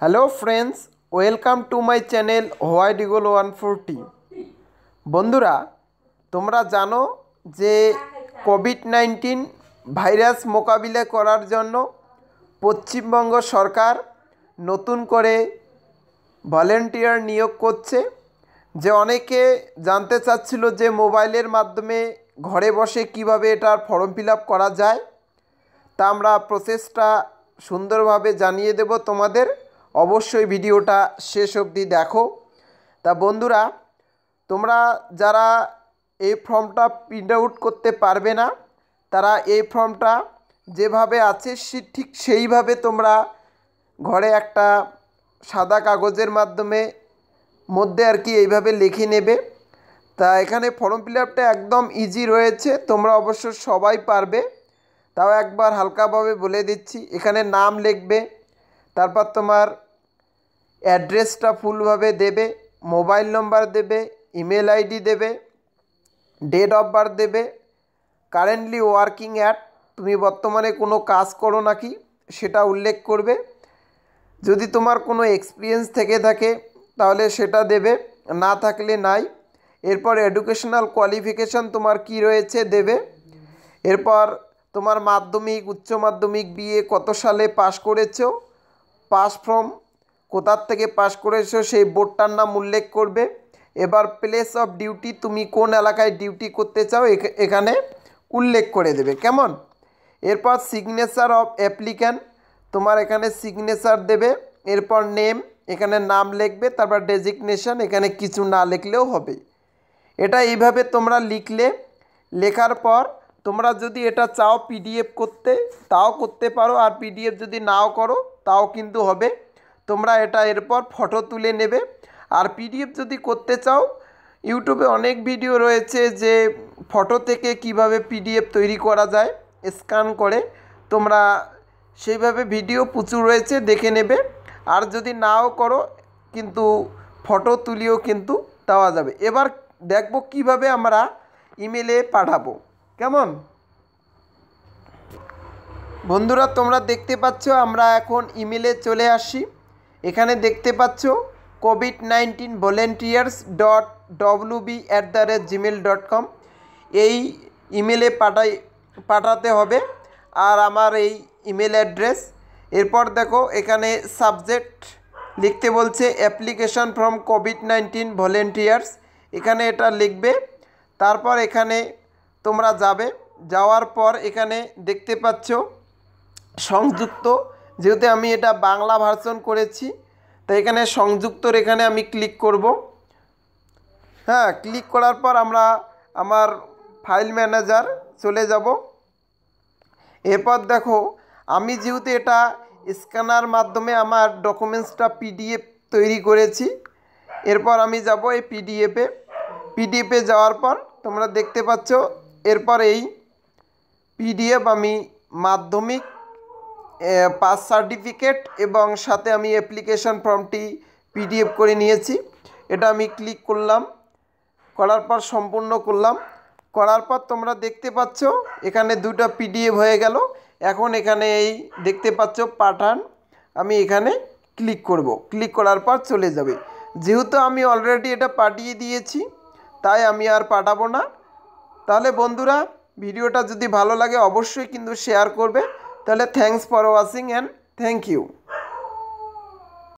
Hello friends welcome to my channel white eagle one forty বন্ধুরা তোমরা জানো যে কোভিড নাইন্টিন ভাইরাস মোকাবিলা করার জন্য পশ্চিমবঙ্গ সরকার নতুন করে ভলেন্টিয়ার নিয়োগ করছে যে অনেকে জানতে চাচ্ছিল যে মোবাইলের মাধ্যমে ঘরে বসে কিভাবে এটার ফর্ম ফিল করা যায় তা আমরা প্রসেসটা সুন্দরভাবে জানিয়ে দেব তোমাদের অবশ্যই ভিডিওটা শেষ অবধি দেখো তা বন্ধুরা তোমরা যারা এই ফর্মটা প্রিন্ট আউট করতে পারবে না তারা এই ফর্মটা যেভাবে আছে ঠিক সেইভাবে তোমরা ঘরে একটা সাদা কাগজের মাধ্যমে মধ্যে আর কি এইভাবে লিখে নেবে তা এখানে ফর্ম ফিল আপটা একদম ইজি রয়েছে তোমরা অবশ্য সবাই পারবে তাও একবার হালকাভাবে বলে দিচ্ছি এখানে নাম লিখবে তারপর তোমার অ্যাড্রেসটা ফুলভাবে দেবে মোবাইল নম্বর দেবে ইমেল আইডি দেবে ডেট অফ বার্থ দেবে কারেন্টলি ওয়ার্কিং অ্যাট তুমি বর্তমানে কোনো কাজ করো নাকি সেটা উল্লেখ করবে যদি তোমার কোনো এক্সপিরিয়েন্স থেকে থাকে তাহলে সেটা দেবে না থাকলে নাই এরপর এডুকেশনাল কোয়ালিফিকেশান তোমার কি রয়েছে দেবে এরপর তোমার মাধ্যমিক উচ্চ মাধ্যমিক বিয়ে কত সালে পাশ করেছো পাস ফ্রম কোথার থেকে পাস করেছো সেই বোর্ডটার নাম উল্লেখ করবে এবার প্লেস অফ ডিউটি তুমি কোন এলাকায় ডিউটি করতে চাও এখানে উল্লেখ করে দেবে কেমন এরপর সিগনেচার অফ অ্যাপ্লিক্যান তোমার এখানে সিগনেচার দেবে এরপর নেম এখানে নাম লিখবে তারপর ডেজিগনেশন এখানে কিছু না লিখলেও হবে এটা এইভাবে তোমরা লিখলে লেখার পর তোমরা যদি এটা চাও পিডিএফ করতে তাও করতে পারো আর পিডিএফ যদি নাও করো তাও কিন্তু হবে তোমরা এটা এরপর ফটো তুলে নেবে আর পিডিএফ যদি করতে চাও ইউটিউবে অনেক ভিডিও রয়েছে যে ফটো থেকে কিভাবে পিডিএফ তৈরি করা যায় স্ক্যান করে তোমরা সেইভাবে ভিডিও প্রচুর রয়েছে দেখে নেবে আর যদি নাও করো কিন্তু ফটো তুলিও কিন্তু দেওয়া যাবে এবার দেখব কিভাবে আমরা ইমেলে পাঠাবো কেমন বন্ধুরা তোমরা দেখতে পাচ্ছ আমরা এখন ইমেলে চলে আসি এখানে দেখতে পাচ্ছ COVID nineteen volunteers dot W B at the rate Gmail dot com এই ইমেলে পাঠাই পাঠাতে হবে আর আমার এই ইমেল অ্যাড্রেস এরপর দেখো এখানে সাবজেক্ট লিখতে বলছে application from COVID nineteen volunteers এখানে এটা লিখবে তারপর এখানে তোমরা যাবে যাওয়ার পর এখানে দেখতে পাচ্ছ সংযুক্ত যেহেতু আমি এটা বাংলা ভার্সন করেছি তাই এখানে সংযুক্তর এখানে আমি ক্লিক করব হ্যাঁ ক্লিক করার পর আমরা আমার ফাইল ম্যানেজার চলে যাব এরপর দেখো আমি যেহেতু এটা স্ক্যানার মাধ্যমে আমার ডকুমেন্টসটা পিডিএফ তৈরি করেছি এরপর আমি যাব এই পিডিএফে পিডিএফে যাওয়ার পর তোমরা দেখতে পাচ্ছ এরপর এই পিডিএফ আমি মাধ্যমিক পাস সার্টিফিকেট এবং সাথে আমি অ্যাপ্লিকেশান ফর্মটি পিডিএফ করে নিয়েছি এটা আমি ক্লিক করলাম করার পর সম্পূর্ণ করলাম করার পর তোমরা দেখতে পাচ্ছ এখানে দুটো পিডিএফ হয়ে গেল এখন এখানে এই দেখতে পাচ্ছ পাঠান আমি এখানে ক্লিক করব। ক্লিক করার পর চলে যাবে যেহেতু আমি অলরেডি এটা পাঠিয়ে দিয়েছি তাই আমি আর পাঠাবো না তাহলে বন্ধুরা ভিডিওটা যদি ভালো লাগে অবশ্যই কিন্তু শেয়ার করবে তাহলে thanks for watching and thank you